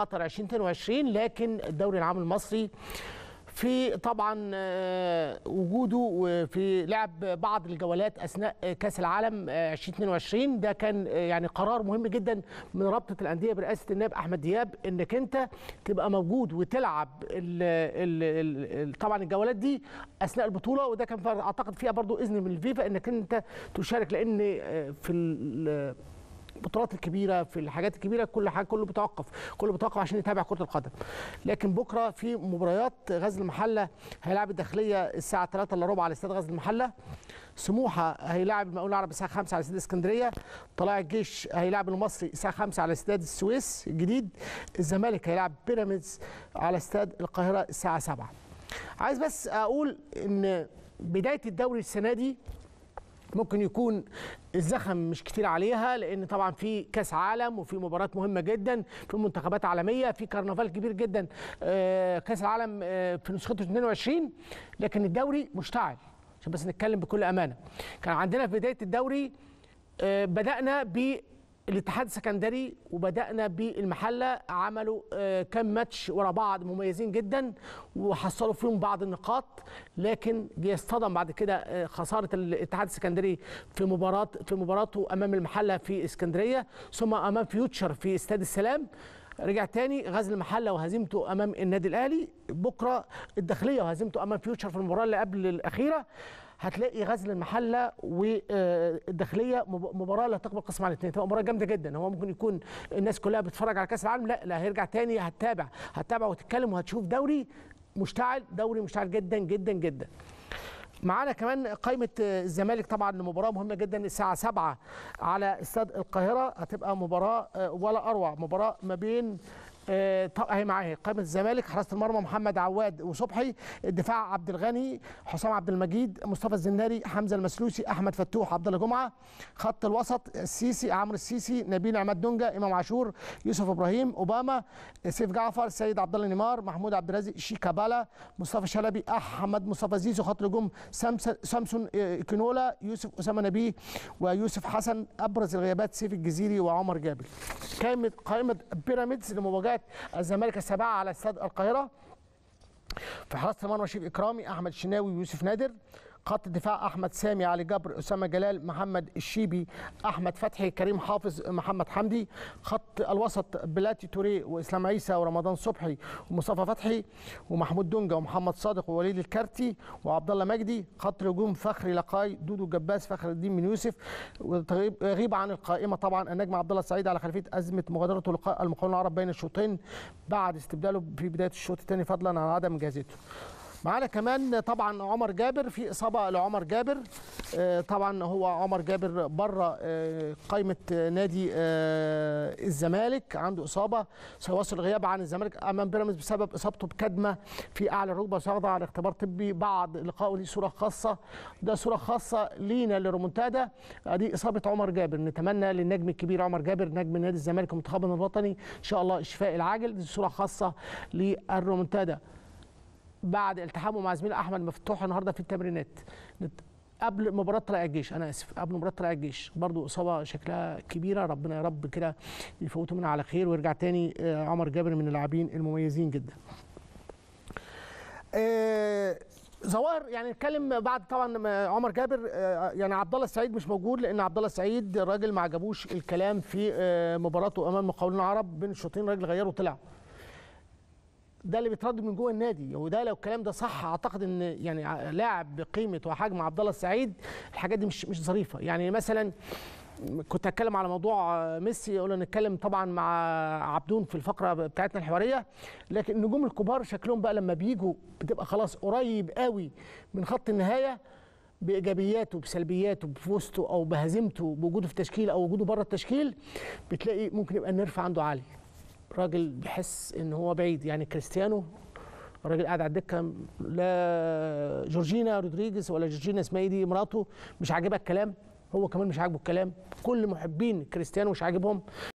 قطر 2022 لكن الدوري العام المصري في طبعا آه، وجوده في لعب بعض الجولات اثناء آه، كاس العالم 2022 آه، ده كان يعني قرار مهم جدا من رابطه الانديه برئاسه النائب احمد دياب انك انت تبقى موجود وتلعب الـ الـ الـ طبعا الجولات دي اثناء البطوله وده كان اعتقد فيها برضو اذن من الفيفا انك انت تشارك لان في البطولات الكبيره في الحاجات الكبيره كل حاجه كله بيتوقف كله بيتوقف عشان يتابع كره القدم لكن بكره في مباريات غزل المحله هيلاعب الداخليه الساعه 3 الا ربع على استاد غزل المحله سموحه هيلاعب المقاول العربي الساعه 5 على استاد اسكندريه طلائع الجيش هيلاعب المصري الساعه 5 على استاد السويس الجديد الزمالك هيلاعب بيراميدز على استاد القاهره الساعه 7 عايز بس اقول ان بدايه الدوري السنه دي ممكن يكون الزخم مش كتير عليها لان طبعا في كاس عالم وفي مباريات مهمه جدا في منتخبات عالميه في كرنفال كبير جدا آه، كاس العالم آه، في نسخته 22 لكن الدوري مشتعل عشان بس نتكلم بكل امانه كان عندنا في بدايه الدوري آه، بدانا ب الاتحاد السكندري وبدانا بالمحله عملوا آه، كام ماتش ورا بعض مميزين جدا وحصلوا فيهم بعض النقاط لكن يصطدم بعد كده آه، خساره الاتحاد السكندري في مباراه في مباراته امام المحله في اسكندريه ثم امام فيوتشر في استاد السلام رجع تاني غزل المحله وهزيمته امام النادي الاهلي بكره الداخليه وهزيمته امام فيوتشر في المباراه اللي قبل الاخيره هتلاقي غزل المحله والداخليه مباراه لا تقبل قسم على الاثنين تبقى مباراه جامده جدا هو ممكن يكون الناس كلها بتتفرج على كاس العالم لا لا هيرجع تاني هتتابع هتتابع وتتكلم وهتشوف دوري مشتعل دوري مشتعل جدا جدا جدا معانا كمان قائمة الزمالك طبعا مباراة مهمة جدا الساعة 7 على استاد القاهرة هتبقى مباراة ولا أروع مباراة ما بين آه، طب اهي معايا قائمه الزمالك حراسه المرمى محمد عواد وصبحي الدفاع عبد الغني حسام عبد المجيد مصطفى الزناري حمزه المسلوسي احمد فتوح عبد الله جمعه خط الوسط السيسي عمرو السيسي نبيل عماد دونجا امام عاشور يوسف ابراهيم اوباما سيف جعفر سيد عبد الله نيمار محمود عبد الرازق شيكابالا مصطفى شلبي احمد مصطفى زيزو خط الهجوم سامسون آه، كينولا يوسف اسامه نبيه ويوسف حسن ابرز الغيابات سيف الجزيري وعمر جابر قائمه قائمه بيراميدز لمواجهه مباريات الزمالك السابعه على استاد القاهره في حراسه المرمى شريف اكرامي احمد شناوي ويوسف نادر خط الدفاع احمد سامي علي جبر اسامه جلال محمد الشيبي احمد فتحي كريم حافظ محمد حمدي خط الوسط بلاتي توري واسلام عيسى ورمضان صبحي ومصطفى فتحي ومحمود دونجا ومحمد صادق ووليد الكارتي وعبد الله مجدي خط الهجوم فخري لقاي دودو جباس فخر الدين بن يوسف غيب عن القائمه طبعا النجم عبد الله السعيد على خلفيه ازمه مغادرته لقاء المقاولين العرب بين الشوطين بعد استبداله في بدايه الشوط الثاني فضلا عن عدم جاهزيته معانا كمان طبعا عمر جابر في اصابه لعمر جابر آه، طبعا هو عمر جابر بره آه، قائمه آه، نادي الزمالك عنده اصابه سيواصل غيابه عن الزمالك امام بيراميدز بسبب اصابته بكدمه في اعلى الركبه سيخضع على اختبار طبي بعد لقائه ليه صوره خاصه ده صوره خاصه لينا لرومونتادا دي اصابه عمر جابر نتمنى للنجم الكبير عمر جابر نجم نادي الزمالك ومنتخبنا الوطني ان شاء الله الشفاء العاجل دي صوره خاصه للرومونتادا بعد التحامه مع زميل احمد مفتوح النهارده في التمرينات قبل مباراه طلائع الجيش انا اسف قبل مباراه طلائع الجيش برضو اصابه شكلها كبيره ربنا يا رب كده يفوته منها على خير ويرجع تاني آه، عمر جابر من اللاعبين المميزين جدا آه ظواهر يعني نتكلم بعد طبعا آه، عمر جابر آه، يعني عبد الله السعيد مش موجود لان عبد الله السعيد الراجل ما عجبوش الكلام في مباراته امام مقاولين العرب بين الشوطين راجل غيره وطلع ده اللي بيترد من جوه النادي وده لو الكلام ده صح اعتقد ان يعني لاعب بقيمه وحجم عبد الله السعيد الحاجات دي مش مش ظريفه يعني مثلا كنت هتكلم على موضوع ميسي قلنا نتكلم طبعا مع عبدون في الفقره بتاعتنا الحواريه لكن النجوم الكبار شكلهم بقى لما بيجوا بتبقى خلاص قريب قوي من خط النهايه بايجابياته بسلبياته بفوزته او بهزيمته بوجوده في التشكيل او وجوده بره التشكيل بتلاقي ممكن يبقى النرف عنده عالي راجل بيحس ان هو بعيد يعني كريستيانو الراجل قاعد على الدكه لا جورجينا رودريجيز ولا جورجينا اسمها ايه دي مراته مش عاجبها الكلام هو كمان مش عاجبه الكلام كل محبين كريستيانو مش عاجبهم